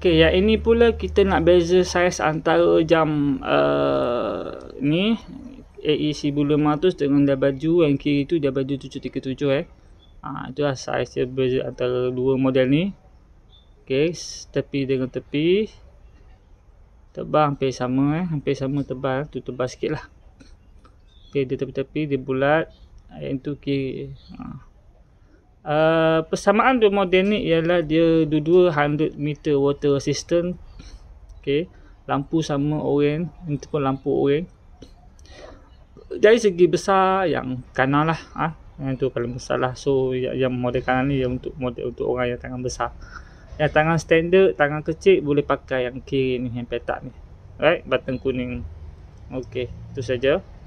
Okey, yang ini pula kita nak beza saiz antara jam uh, ni AEC Bulu 500 dengan dia baju yang kiri tu dia baju 737 eh. Ah uh, itulah saiz dia beza antara dua model ni. Okey, tepi dengan tepi tebal hampir sama eh, hampir sama tebal, eh. tu tebal lah. Okey, dia tepi-tepi dia bulat. Yang tu kiri. Uh. Uh, persamaan dua ni ialah dia dua-dua 100 meter water resistant. Okey, lampu sama oren, itu pun lampu oren. Dari segi besar yang kanan lah ah, ha? yang tu paling besar lah. So yang model kanan ni yang untuk model untuk orang yang tangan besar. Yang tangan standard, tangan kecil boleh pakai yang kiri ni yang petak ni. Right, button kuning. Okey, itu saja.